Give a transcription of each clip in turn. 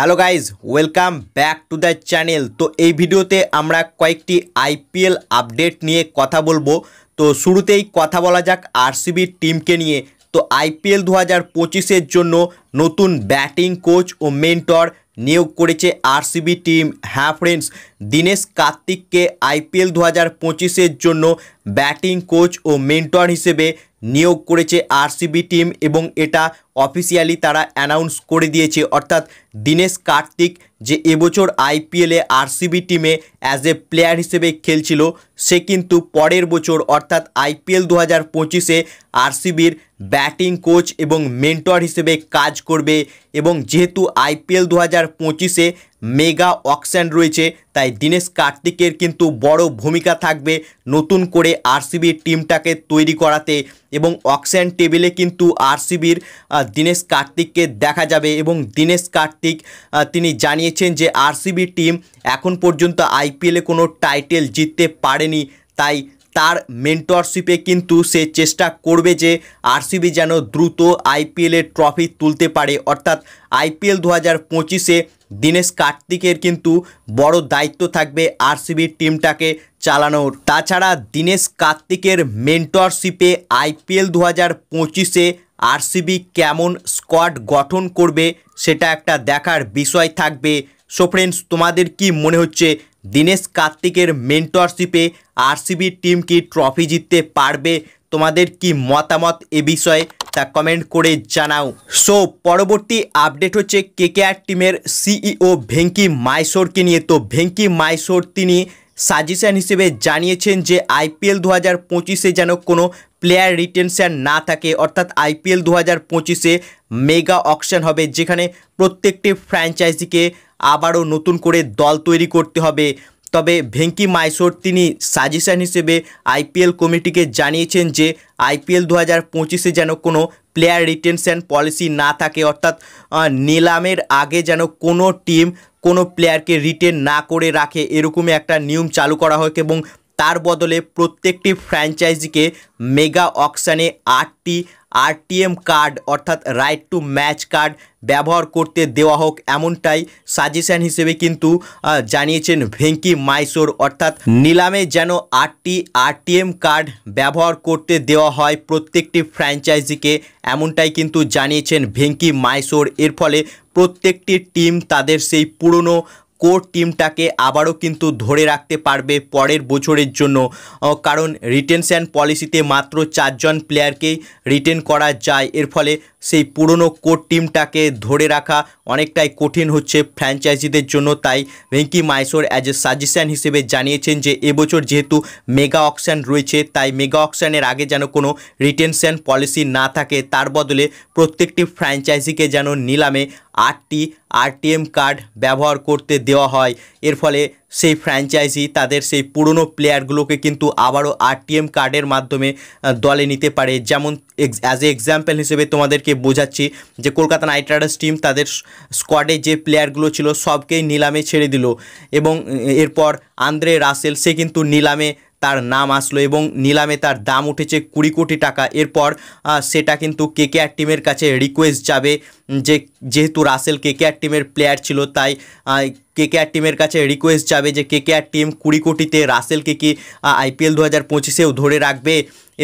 hello guys welcome back to the channel তো এই ভিডিওতে আমরা কয়েকটি আইপিএল আপডেট নিয়ে কথা বলবো তো শুরুতেই কথা বলা যাক আরসিবির টিমকে নিয়ে তো আইপিএল দু হাজার পঁচিশের জন্য নতুন ব্যাটিং কোচ ও মেন্টর নিয়োগ করেছে আরসিবি টিম হ্যাঁ ফ্রেন্ডস দীনেশ কার্তিককে আইপিএল দু হাজার পঁচিশের জন্য ব্যাটিং কোচ ও মেন্টর হিসেবে নিয়োগ করেছে আরসিবি টিম এবং এটা অফিসিয়ালি তারা অ্যানাউন্স করে দিয়েছে অর্থাৎ দীনেশ কার্তিক যে এবছর আইপিএলে আরসিবি টিমে অ্যাজ এ প্লেয়ার হিসেবে খেলছিল সে কিন্তু পরের বছর অর্থাৎ আইপিএল দু হাজার পঁচিশে আরসিবির ব্যাটিং কোচ এবং মেন্টর হিসেবে কাজ করবে এবং যেহেতু আইপিএল দু হাজার পঁচিশে মেগা অকশন রয়েছে তাই দীনেশ কার্তিকের কিন্তু বড় ভূমিকা থাকবে নতুন করে আরসিবির টিমটাকে তৈরি করাতে এবং অকশন টেবিলে কিন্তু আরসিবির দীনেশ কার্তিককে দেখা যাবে এবং দীনেশ কার্তিক তিনি জানিয়েছেন যে আরসিবি টিম এখন পর্যন্ত আইপিএলে কোনো টাইটেল জিততে পারেনি তাই তার মেন্টরশিপে কিন্তু সে চেষ্টা করবে যে আরসিবি যেন দ্রুত আইপিএলের ট্রফি তুলতে পারে অর্থাৎ আইপিএল দু হাজার পঁচিশে দীনেশ কার্তিকের কিন্তু বড় দায়িত্ব থাকবে আরসিবির টিমটাকে চালানোর তাছাড়া দীনেশ কার্তিকের মেন্টরশিপে আইপিএল দু হাজার পঁচিশে আরসিবি কেমন স্কোয়াড গঠন করবে সেটা একটা দেখার বিষয় থাকবে সো ফ্রেন্ডস তোমাদের কি মনে হচ্ছে দীনেশ কার্তিকের মেন্টরশিপে আরসিবি টিম কি ট্রফি জিততে পারবে তোমাদের কি মতামত এ বিষয়ে তা কমেন্ট করে জানাও সো পরবর্তী আপডেট হচ্ছে কেকেআর টিমের সিইও ভেঙ্কি মাইসোরকে নিয়ে তো ভেঙ্কি মাইসোর তিনি সাজেশন হিসেবে জানিয়েছেন যে আইপিএল দু হাজার পঁচিশে যেন কোনো প্লেয়ার রিটেনশন না থাকে অর্থাৎ আইপিএল দু হাজার পঁচিশে মেগা অকশন হবে যেখানে প্রত্যেকটি ফ্র্যাঞ্চাইজিকে আবারও নতুন করে দল তৈরি করতে হবে তবে ভেঙ্কি মাইসোর তিনি সাজেশান হিসেবে আইপিএল কমিটিকে জানিয়েছেন যে আইপিএল দু হাজার পঁচিশে যেন কোনো প্লেয়ার রিটেনশন পলিসি না থাকে অর্থাৎ নিলামের আগে যেন কোনো টিম কোনো প্লেয়ারকে রিটেন না করে রাখে এরকমই একটা নিয়ম চালু করা হয় এবং তার বদলে প্রত্যেকটি ফ্র্যাঞ্চাইজিকে মেগা অকশানে আটটি আরটিএম কার্ড অর্থাৎ রাইট টু ম্যাচ কার্ড ব্যবহার করতে দেওয়া হোক এমনটাই সাজেশান হিসেবে কিন্তু জানিয়েছেন ভেঙ্কি মাইসোর অর্থাৎ নিলামে যেন আটটি আরটিএম কার্ড ব্যবহার করতে দেওয়া হয় প্রত্যেকটি ফ্র্যাঞ্চাইজিকে এমনটাই কিন্তু জানিয়েছেন ভেঙ্কি মাইসোর এর ফলে প্রত্যেকটি টিম তাদের সেই পুরনো কোর টিমটাকে আবারও কিন্তু ধরে রাখতে পারবে পরের বছরের জন্য কারণ রিটেনশন পলিসিতে মাত্র চারজন প্লেয়ারকেই রিটেন করা যায় এর ফলে সেই পুরনো কোর টিমটাকে ধরে রাখা অনেকটাই কঠিন হচ্ছে ফ্র্যাঞ্চাইজিদের জন্য তাই Venky Mysore as a suggestion হিসেবে জানিয়েছেন যে এবছর যেহেতু মেগা অকশান রয়েছে তাই মেগা অকশানের আগে যেন কোনো রিটেনশন পলিসি না থাকে তার বদলে প্রত্যেকটি ফ্র্যাঞ্চাইজিকে যেন নিলামে আটটি আরটিএম কার্ড ব্যবহার করতে দেওয়া হয় এর ফলে সেই ফ্র্যাঞ্চাইজি তাদের সেই পুরনো প্লেয়ারগুলোকে কিন্তু আবারও আরটিএম কার্ডের মাধ্যমে দলে নিতে পারে যেমন অ্যাজ এ এক্সাম্পল হিসেবে তোমাদেরকে বোঝাচ্ছি যে কলকাতা নাইট রাইডার্স টিম তাদের স্কোয়াডে যে প্লেয়ারগুলো ছিল সবকেই নিলামে ছেড়ে দিল এবং এরপর আন্দ্রে রাসেল সে কিন্তু নিলামে তার নাম আসলো এবং নিলামে তার দাম উঠেছে কুড়ি কোটি টাকা এরপর সেটা কিন্তু কে কে আর টিমের কাছে রিকোয়েস্ট যাবে যে যেহেতু রাসেল কে কেকেআর টিমের প্লেয়ার ছিল তাই কে কেকেআর টিমের কাছে রিকোয়েস্ট যাবে যে কে কেকেআর টিম কুড়ি কোটিতে রাসেলকে কি আইপিএল দু হাজার পঁচিশেও ধরে রাখবে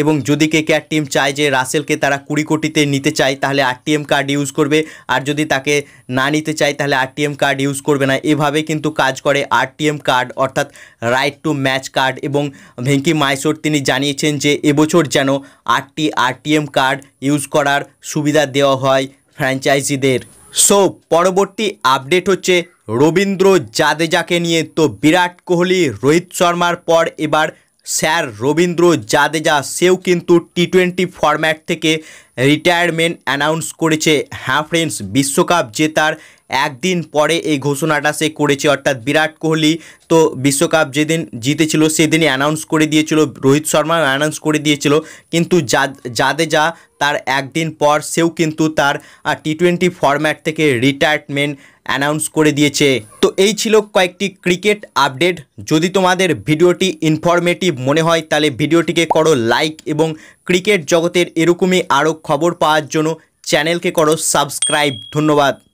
এবং যদি কে কেকেআর টিম চায় যে রাসেলকে তারা কুড়ি কোটিতে নিতে চায় তাহলে আরটিএম কার্ড ইউজ করবে আর যদি তাকে না নিতে চায় তাহলে আরটিএম কার্ড ইউজ করবে না এভাবে কিন্তু কাজ করে আরটিএম কার্ড অর্থাৎ রাইট টু ম্যাচ কার্ড এবং ভেঙ্কি মাইসোর তিনি জানিয়েছেন যে এবছর যেন আটটি আরটিএম কার্ড ইউজ করার সুবিধা দেওয়া হয় ফ্র্যাঞ্চাইজিদের সো পরবর্তী আপডেট হচ্ছে রবীন্দ্র জাদেজাকে নিয়ে তো বিরাট কোহলি রোহিত শর্মার পর এবার স্যার রবীন্দ্র জাদেজা সেও কিন্তু টি টোয়েন্টি ফরম্যাট থেকে রিটায়ারমেন্ট অ্যানাউন্স করেছে হ্যাঁ ফ্রেন্ডস বিশ্বকাপ জেতার একদিন পরে এই ঘোষণাটা সে করেছে অর্থাৎ বিরাট কোহলি তো বিশ্বকাপ যেদিন জিতেছিল সেদিনই অ্যানাউন্স করে দিয়েছিল রোহিত শর্মা অ্যানাউন্স করে দিয়েছিল কিন্তু যা যা তার একদিন পর সেও কিন্তু তার টি টোয়েন্টি ফরম্যাট থেকে রিটায়ারমেন্ট অ্যানাউন্স করে দিয়েছে তো এই ছিল কয়েকটি ক্রিকেট আপডেট যদি তোমাদের ভিডিওটি ইনফরমেটিভ মনে হয় তাহলে ভিডিওটিকে করো লাইক এবং ক্রিকেট জগতের এরকমই আরও খবর পাওয়ার জন্য চ্যানেলকে করো সাবস্ক্রাইব ধন্যবাদ